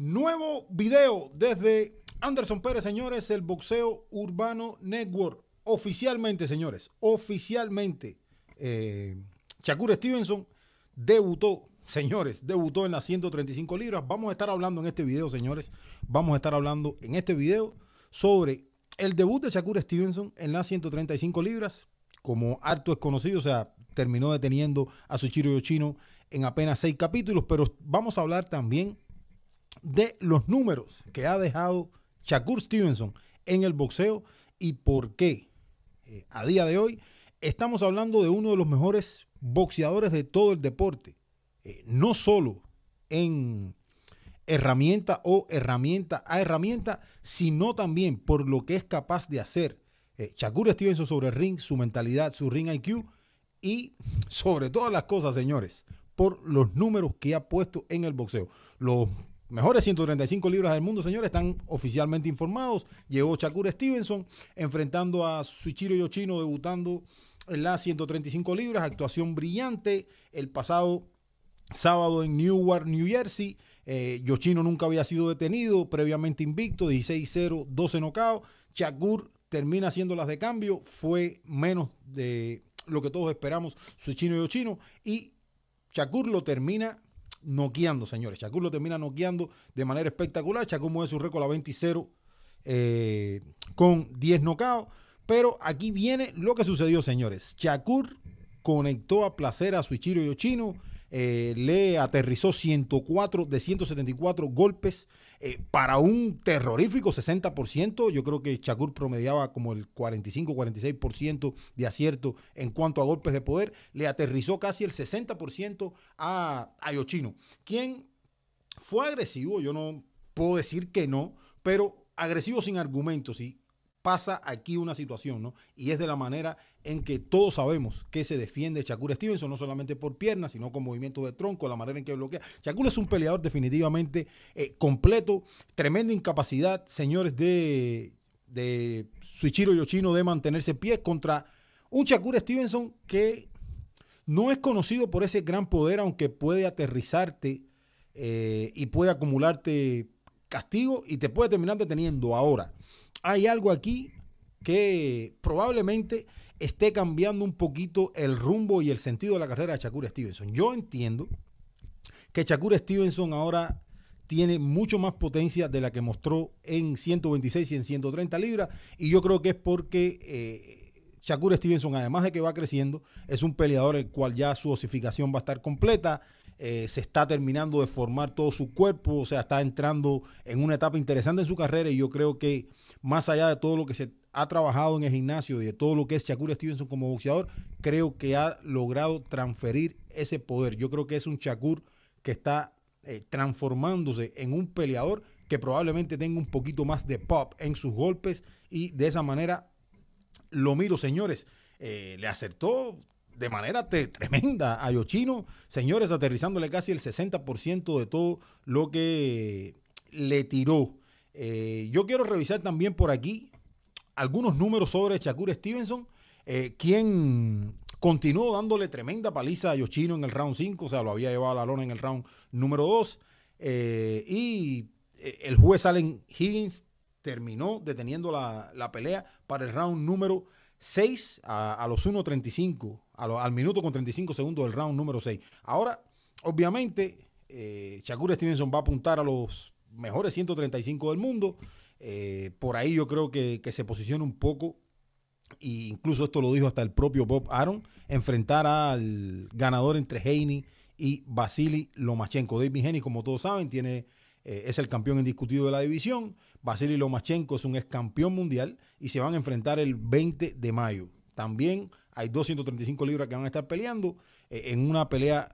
Nuevo video desde Anderson Pérez, señores, el Boxeo Urbano Network. Oficialmente, señores, oficialmente, eh, Shakur Stevenson debutó, señores, debutó en las 135 libras. Vamos a estar hablando en este video, señores, vamos a estar hablando en este video sobre el debut de Shakur Stevenson en las 135 libras. Como harto es conocido, o sea, terminó deteniendo a Suchiro Yoshino en apenas seis capítulos, pero vamos a hablar también de los números que ha dejado Shakur Stevenson en el boxeo y por qué eh, a día de hoy estamos hablando de uno de los mejores boxeadores de todo el deporte, eh, no solo en herramienta o herramienta a herramienta, sino también por lo que es capaz de hacer eh, Shakur Stevenson sobre el ring, su mentalidad, su ring IQ y sobre todas las cosas, señores, por los números que ha puesto en el boxeo. Los mejores 135 libras del mundo, señores, están oficialmente informados. Llegó Shakur Stevenson enfrentando a Suichiro Yoshino, debutando en las 135 libras. Actuación brillante el pasado sábado en Newark, New Jersey. Eh, Yoshino nunca había sido detenido, previamente invicto, 16-0, 12 nocaos. Shakur termina haciendo las de cambio, fue menos de lo que todos esperamos, Suichiro Yoshino, y Shakur lo termina noqueando, señores. Shakur lo termina noqueando de manera espectacular. Shakur mueve su récord a 20 0 eh, con 10 nocaos. Pero aquí viene lo que sucedió, señores. Shakur conectó a placer a Suichiro Ochino eh, le aterrizó 104 de 174 golpes eh, para un terrorífico 60%. Yo creo que Shakur promediaba como el 45-46% de acierto en cuanto a golpes de poder. Le aterrizó casi el 60% a Ayochino, quien fue agresivo, yo no puedo decir que no, pero agresivo sin argumentos y pasa aquí una situación, ¿no? Y es de la manera en que todos sabemos que se defiende Shakur Stevenson, no solamente por piernas, sino con movimiento de tronco, la manera en que bloquea. Shakur es un peleador definitivamente eh, completo, tremenda incapacidad, señores, de, de Suichiro Ochino de mantenerse pie contra un Shakur Stevenson que no es conocido por ese gran poder, aunque puede aterrizarte eh, y puede acumularte castigo y te puede terminar deteniendo ahora hay algo aquí que probablemente esté cambiando un poquito el rumbo y el sentido de la carrera de Shakur Stevenson. Yo entiendo que Shakur Stevenson ahora tiene mucho más potencia de la que mostró en 126 y en 130 libras. Y yo creo que es porque eh, Shakur Stevenson, además de que va creciendo, es un peleador el cual ya su osificación va a estar completa. Eh, se está terminando de formar todo su cuerpo, o sea, está entrando en una etapa interesante en su carrera y yo creo que más allá de todo lo que se ha trabajado en el gimnasio y de todo lo que es Shakur Stevenson como boxeador, creo que ha logrado transferir ese poder. Yo creo que es un Shakur que está eh, transformándose en un peleador que probablemente tenga un poquito más de pop en sus golpes y de esa manera lo miro, señores. Eh, le acertó de manera tremenda a Yochino, señores, aterrizándole casi el 60% de todo lo que le tiró. Eh, yo quiero revisar también por aquí algunos números sobre Shakur Stevenson, eh, quien continuó dándole tremenda paliza a Yochino en el round 5, o sea, lo había llevado a la lona en el round número 2. Eh, y el juez Allen Higgins terminó deteniendo la, pelea para el round número 6 a, a los 1.35 al minuto con 35 segundos del round número 6. Ahora, obviamente, eh, Shakur Stevenson va a apuntar a los mejores 135 del mundo. Eh, por ahí yo creo que, se posiciona un poco e incluso esto lo dijo hasta el propio Bob Aaron, enfrentar al ganador entre Haney y Vasily Lomachenko. David Haney, como todos saben, tiene, eh, es el campeón indiscutido de la división. Vasily Lomachenko es un ex campeón mundial y se van a enfrentar el 20 de mayo. También hay 235 libras que van a estar peleando eh, en una pelea,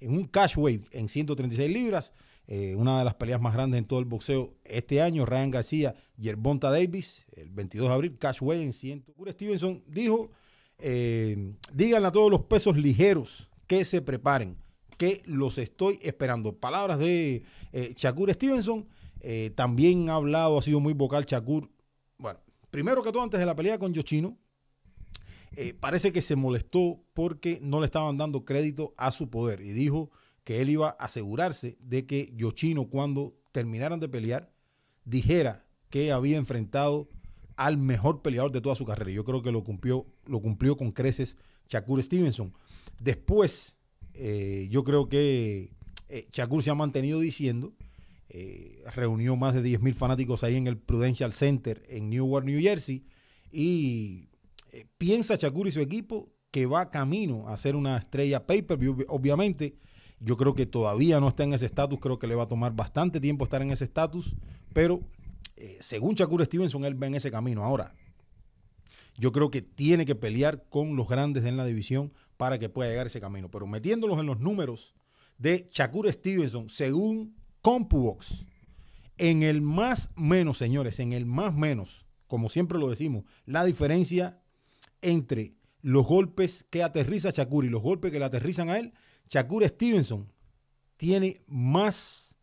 en un cash wave en 136 libras. Eh, una de las peleas más grandes en todo el boxeo este año, Ryan García y el Bonta Davis, el 22 de abril, cash wave en 100. Cur Stevenson dijo, eh, díganle a todos los pesos ligeros que se preparen, que los estoy esperando. Palabras de Shakur Stevenson. también ha hablado, ha sido muy vocal Chakur. Bueno, primero que todo, antes de la pelea con Yochino, eh, parece que se molestó porque no le estaban dando crédito a su poder y dijo que él iba a asegurarse de que Yochino cuando terminaran de pelear dijera que había enfrentado al mejor peleador de toda su carrera. Yo creo que lo cumplió, lo cumplió con creces Shakur Stevenson. Después, eh, yo creo que eh, Shakur se ha mantenido diciendo, reunió más de mil fanáticos ahí en el Prudential Center en Newark, New Jersey, y eh, piensa Shakur y su equipo que va camino a ser una estrella pay-per-view, obviamente. Yo creo que todavía no está en ese estatus, creo que le va a tomar bastante tiempo estar en ese estatus, pero eh, según Shakur Stevenson, él va en ese camino. Ahora, yo creo que tiene que pelear con los grandes en la división para que pueda llegar a ese camino. Pero metiéndolos en los números de Shakur Stevenson, según CompuBox, en el más menos, señores, en el más menos, como siempre lo decimos, la diferencia entre los golpes que aterriza Shakur y los golpes que le aterrizan a él, Shakur Stevenson tiene más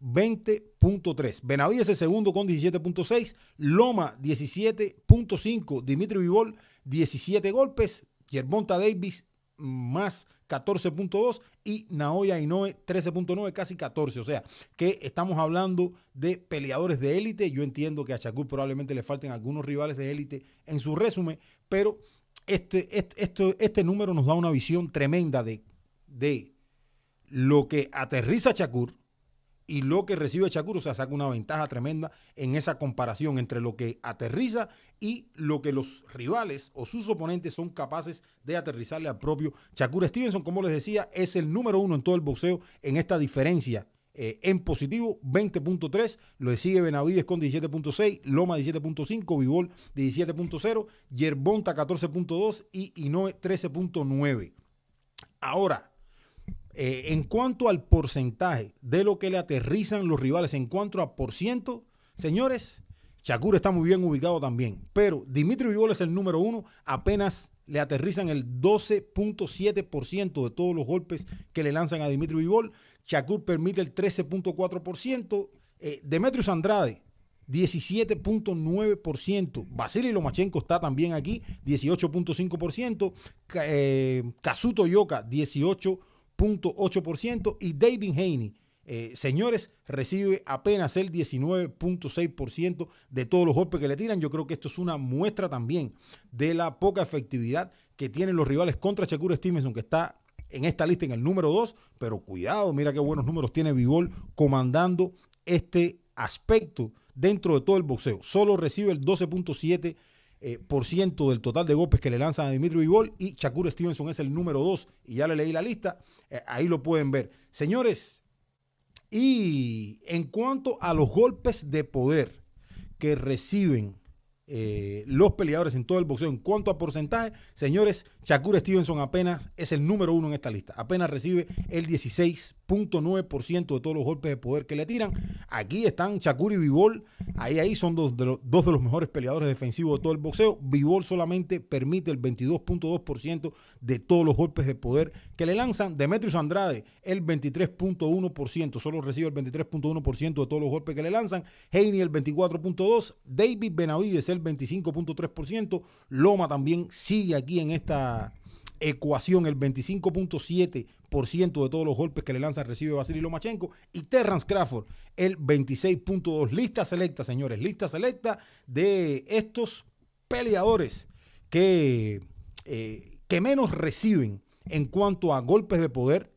20.3. Benavides el segundo con 17.6. Loma 17.5. Dimitri Vivol 17 golpes. Yermonta Davis más 14.2 y Naoya Inoue 13.9, casi 14. O sea, que estamos hablando de peleadores de élite. Yo entiendo que a Shakur probablemente le falten algunos rivales de élite en su resumen, pero este, este, este número nos da una visión tremenda de, de lo que aterriza Shakur y lo que recibe Shakur, o sea, saca una ventaja tremenda en esa comparación entre lo que aterriza y lo que los rivales o sus oponentes son capaces de aterrizarle al propio Shakur Stevenson. Como les decía, es el número uno en todo el boxeo en esta diferencia eh, en positivo, 20.3. Lo sigue Benavides con 17.6, Loma 17.5, Vivol 17.0, Yerbonta 14.2 y Inoe 13.9. Ahora, eh, en cuanto al porcentaje de lo que le aterrizan los rivales, en cuanto a por ciento, señores, Shakur está muy bien ubicado también. Pero Dimitri Vivol es el número uno, apenas le aterrizan el 12.7% de todos los golpes que le lanzan a Dimitri Vivol. Shakur permite el 13.4%. Eh, Demetrius Andrade, 17.9%. Vasily Lomachenko está también aquí, 18.5%. Eh, Kazuto Yoka, 18% ciento, y David Haney, eh, señores, recibe apenas el 19.6% de todos los golpes que le tiran. Yo creo que esto es una muestra también de la poca efectividad que tienen los rivales contra Shakur Stevenson, que está en esta lista en el número 2, pero cuidado, mira qué buenos números tiene Vivol comandando este aspecto dentro de todo el boxeo. Solo recibe el 12.7% eh, por ciento del total de golpes que le lanzan a Dimitri Vivol y Shakur Stevenson es el número dos y ya le leí la lista, eh, ahí lo pueden ver. Señores, y en cuanto a los golpes de poder que reciben eh, los peleadores en todo el boxeo en cuanto a porcentaje, señores, Shakur Stevenson apenas es el número uno en esta lista. Apenas recibe el 16.9% de todos los golpes de poder que le tiran. Aquí están Shakur y Vivol. Ahí, ahí son dos de, los, dos de los mejores peleadores defensivos de todo el boxeo. Vivol solamente permite el 22.2% de todos los golpes de poder que le lanzan. Demetrius Andrade, el 23.1%. Solo recibe el 23.1% de todos los golpes que le lanzan. Heini el 24.2%. David Benavides, el 25.3%. Loma también sigue aquí en esta ecuación, el 25.7% de todos los golpes que le lanza recibe Vasily Lomachenko y Terrance Crawford el 26.2. Lista selecta, señores, lista selecta de estos peleadores que, eh, que menos reciben en cuanto a golpes de poder.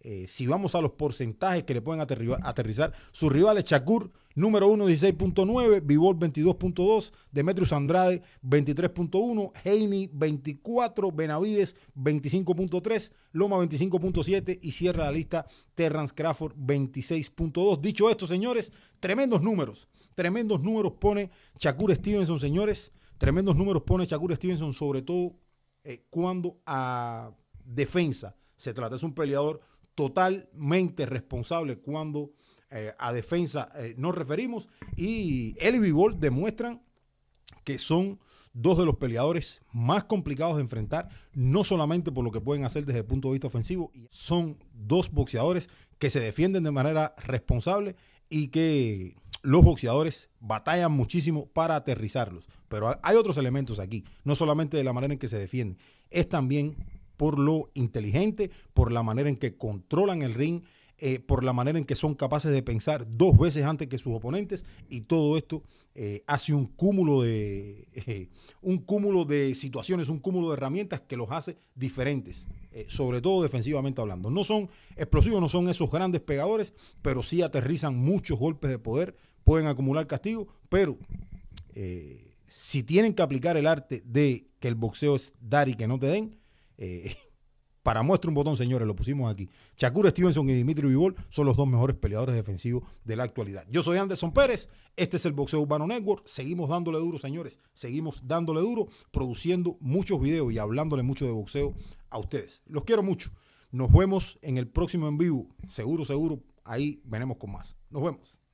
Eh, si vamos a los porcentajes que le pueden aterrizar sus rivales, Shakur Número 1, 16.9. Vivol, 22.2. Demetrius Andrade, 23.1. Heini, 24. Benavides, 25.3. Loma, 25.7. Y cierra la lista Terrance Crawford, 26.2. Dicho esto, señores, tremendos números. Tremendos números pone Shakur Stevenson, señores. Tremendos números pone Shakur Stevenson, sobre todo eh, cuando a defensa se trata. Es un peleador totalmente responsable cuando eh, a defensa eh, nos referimos. Y él y demuestran que son dos de los peleadores más complicados de enfrentar, no solamente por lo que pueden hacer desde el punto de vista ofensivo, son dos boxeadores que se defienden de manera responsable y que los boxeadores batallan muchísimo para aterrizarlos. Pero hay otros elementos aquí, no solamente de la manera en que se defienden, es también por lo inteligente, por la manera en que controlan el ring, eh, por la manera en que son capaces de pensar dos veces antes que sus oponentes y todo esto eh, hace un cúmulo de eh, un cúmulo de situaciones, un cúmulo de herramientas que los hace diferentes, sobre todo defensivamente hablando. No son explosivos, no son esos grandes pegadores, pero sí aterrizan muchos golpes de poder, pueden acumular castigo, pero si tienen que aplicar el arte de que el boxeo es dar y que no te den, para muestra un botón, señores, lo pusimos aquí. Shakur Stevenson y Dimitri Vivol son los dos mejores peleadores defensivos de la actualidad. Yo soy Anderson Pérez, este es el Boxeo Urbano Network. Seguimos dándole duro, señores. Seguimos dándole duro, produciendo muchos videos y hablándole mucho de boxeo a ustedes. Los quiero mucho. Nos vemos en el próximo en vivo. Seguro, seguro. Ahí venemos con más. Nos vemos.